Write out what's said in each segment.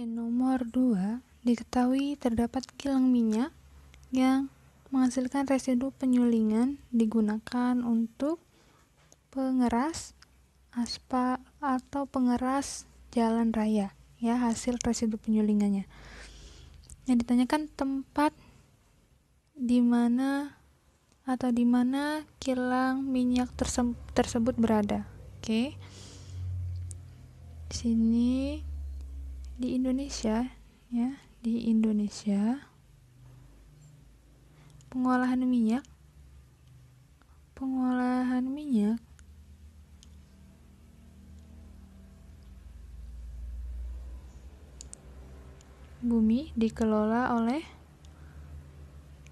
nomor 2 diketahui terdapat kilang minyak yang menghasilkan residu penyulingan digunakan untuk pengeras aspal atau pengeras jalan raya ya hasil residu penyulingannya. Yang ditanyakan tempat di mana atau di mana kilang minyak terse tersebut berada. Oke. Okay. Sini di Indonesia ya, di Indonesia pengolahan minyak pengolahan minyak bumi dikelola oleh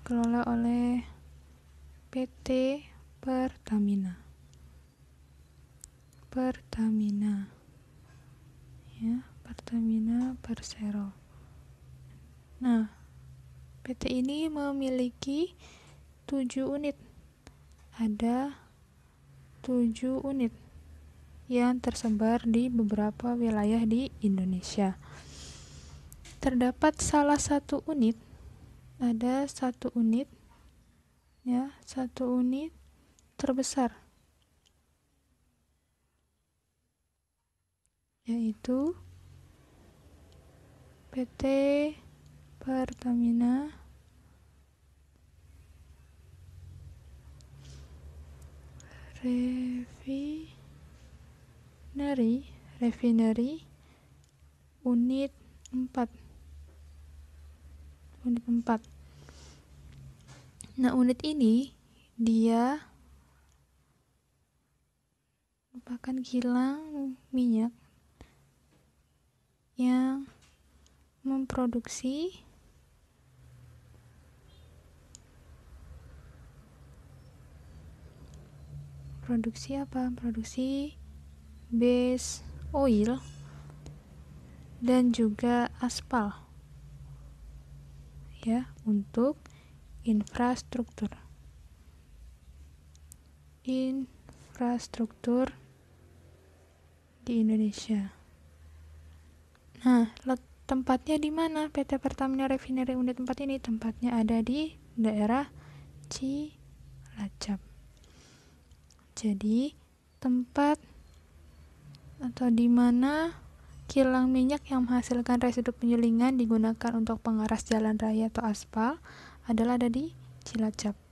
dikelola oleh PT Pertamina. Pertamina. Ya, Pertamina Persero. Nah, PT ini memiliki 7 unit. Ada 7 unit yang tersebar di beberapa wilayah di Indonesia. Terdapat salah satu unit ada satu unit ya satu unit terbesar yaitu PT Pertamina Refinery Refinery unit 4 unit 4 Nah, unit ini dia merupakan kilang minyak yang memproduksi produksi apa? Produksi base oil dan juga aspal ya untuk infrastruktur infrastruktur di Indonesia nah tempatnya di mana PT Pertamina Refinery Unit 4 ini tempatnya ada di daerah Cilacap jadi tempat atau di mana kilang minyak yang menghasilkan residu penyulingan digunakan untuk pengeras jalan raya atau aspal adalah ada di Cilacap.